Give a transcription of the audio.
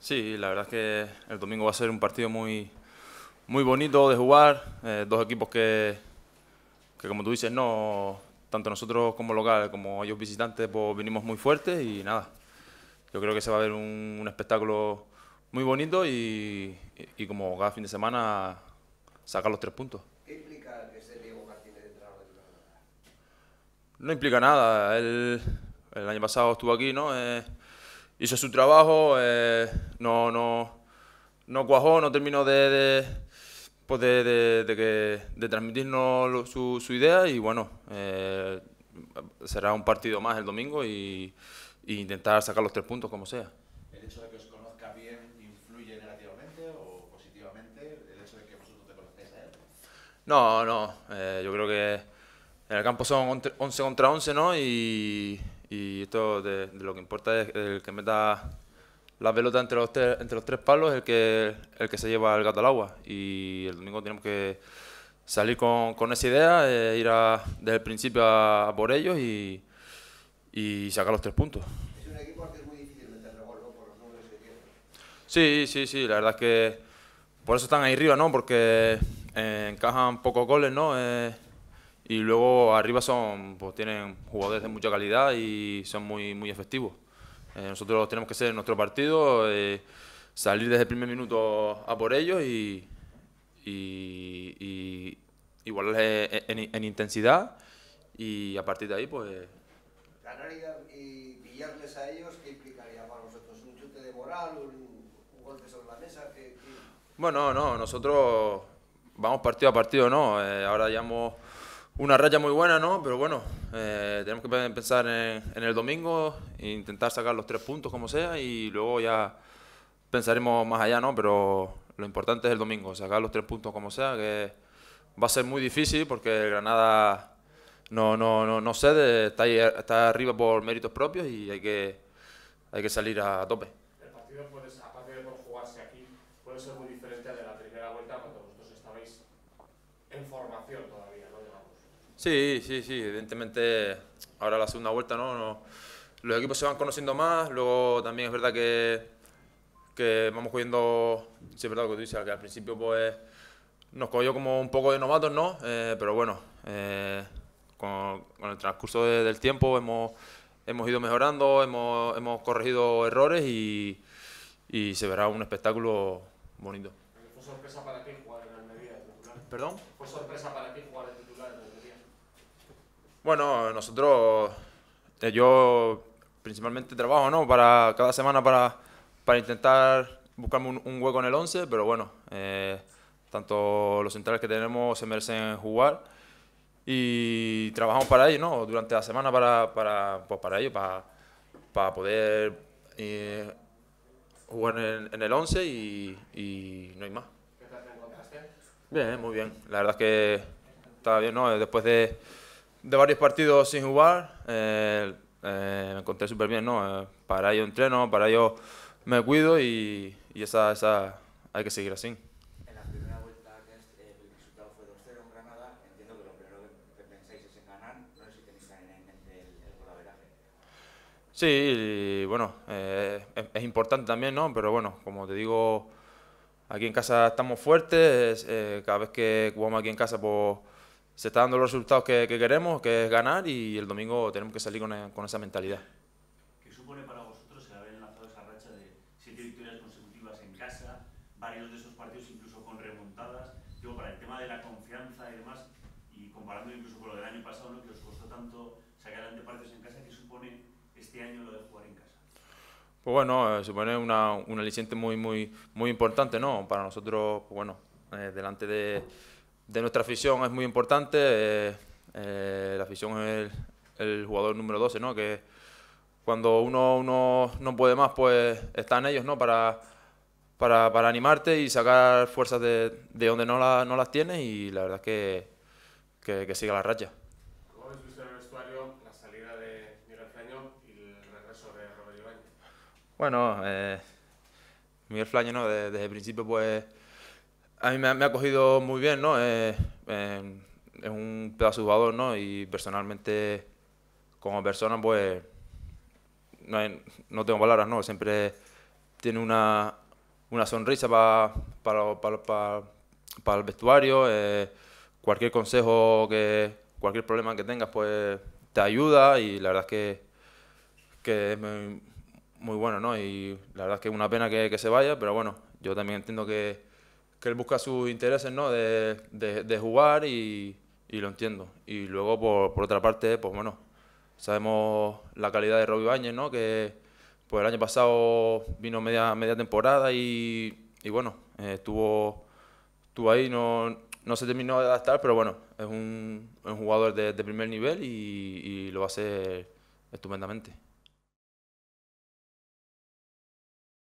Sí, la verdad es que el domingo va a ser un partido muy, muy bonito de jugar. Eh, dos equipos que, como tú dices, no tanto nosotros como local, como ellos visitantes, pues vinimos muy fuertes y nada. Yo creo que se va a ver un, espectáculo muy bonito y, y, como cada fin de semana sacar los tres puntos. ¿Qué implica que Diego de la No implica nada. el año pasado estuvo aquí, ¿no? Eh, hizo su trabajo, eh, no, no, no cuajó, no terminó de, de, pues que, de transmitirnos su, idea y bueno, eh, será un partido más el domingo e intentar sacar los tres puntos como sea. ¿El hecho de que os conozca bien influye negativamente o positivamente? ¿El hecho de que vosotros te conocéis a él? No, no, eh, yo creo que en el campo son 11 contra 11, ¿no? Y y esto de, lo que importa es el que meta la pelota entre los, tres, entre los tres palos, el que, el que se lleva el gato al agua. Y el domingo tenemos que salir con, esa idea, eh, ir desde el principio a, por ellos y, sacar los tres puntos. Es un equipo que muy difícil Por los Sí, sí, sí, la verdad es que por eso están ahí arriba, ¿no? Porque eh, encajan pocos goles, ¿no? Eh, y luego arriba son pues tienen jugadores de mucha calidad y son muy muy efectivos eh, nosotros tenemos que ser nuestro partido eh, salir desde el primer minuto a por ellos y, y, y igualarles en, intensidad y a partir de ahí pues ganar y pillarles a ellos qué implicaría para vosotros un chute de moral un, un golpe sobre la mesa bueno no nosotros vamos partido a partido no eh, ahora ya hemos una raya muy buena, ¿no? Pero bueno, eh, tenemos que pensar en, el domingo, intentar sacar los tres puntos como sea y luego ya pensaremos más allá, ¿no? Pero lo importante es el domingo, sacar los tres puntos como sea, que va a ser muy difícil porque Granada no, no, no, no cede, está, está arriba por méritos propios y hay que, hay que salir a, tope. El partido, aparte de jugarse aquí, puede ser muy diferente de la primera vuelta cuando vosotros estabais en formación todavía, ¿no? Sí, sí, sí, evidentemente ahora la segunda vuelta, ¿no? los equipos se van conociendo más, luego también es verdad que, que vamos cogiendo, es verdad lo que tú dices, que al principio pues nos cogió como un poco de novatos, ¿no? Eh, pero bueno, eh, con, el transcurso del tiempo hemos, hemos ido mejorando, hemos, hemos corregido errores y, y se verá un espectáculo bonito. ¿Fue sorpresa para ti jugar en Almería? ¿Perdón? ¿Fue sorpresa para ti jugar en bueno, nosotros, eh, yo principalmente trabajo, Para cada semana para, para intentar buscarme un, hueco en el 11, pero bueno, eh, tanto los centrales que tenemos se merecen jugar y trabajamos para ello, ¿no? Durante la semana para, para, pues, para ello, para, poder eh, jugar en, el 11 y, no hay más. Bien, muy bien. La verdad es que está bien, ¿no? Después de de varios partidos sin jugar. Eh, eh, me encontré súper bien, ¿no? Eh, para ello entreno, para ello me cuido y, hay que seguir así. En la primera vuelta que el resultado fue 2-0 en Granada, entiendo que lo primero que pensáis es en ganar, no sé si tenéis en mente el, la Sí, y, bueno, es, importante también, ¿no? Pero bueno, como te digo, aquí en casa estamos fuertes, cada vez que jugamos aquí en casa, pues se está dando los resultados que, queremos, que es ganar, y el domingo tenemos que salir con, e, esa mentalidad. ¿Qué supone para vosotros el haber lanzado esa racha de siete victorias consecutivas en casa, varios de esos partidos incluso con remontadas? Digo, para el tema de la confianza y demás, y comparando incluso con lo del año pasado, lo que os costó tanto sacar ante partidos en casa, ¿qué supone este año lo de jugar en casa? Pues bueno, eh, supone una, un aliciente muy, muy, muy importante, ¿no? Para nosotros, pues bueno, eh, delante de de nuestra afición es muy importante. Eh, eh, la afición es el, jugador número 12, ¿no? Que cuando uno, uno, no puede más, pues están ellos, ¿no? Para, para, animarte y sacar fuerzas de, donde no, la, no, las tienes y la verdad es que, que, siga la racha. ¿Cómo en el vestuario la salida de Miguel y el regreso de Bueno, eh, Miguel Flaño, desde, desde el principio, pues a mí me ha, cogido muy bien, ¿no? Eh, em, es un pedazo de jugador, ¿no? Y personalmente, como persona, pues no, tengo palabras, ¿no? Siempre tiene una, sonrisa para el vestuario. Eh, cualquier consejo que, cualquier problema que tengas, pues te ayuda y la verdad es que, que es muy, bueno, ¿no? Y la verdad es que es una pena que se vaya, pero bueno, yo también entiendo que que él busca sus intereses, De, jugar y, lo entiendo. Y luego, por, otra parte, pues bueno, sabemos la calidad de Robbie Bañez, ¿no? Que pues el año pasado vino media, media temporada y, bueno, eh, estuvo, estuvo, ahí, no, no se terminó de adaptar, pero bueno, es un, jugador de, primer nivel y, y lo va a hacer estupendamente.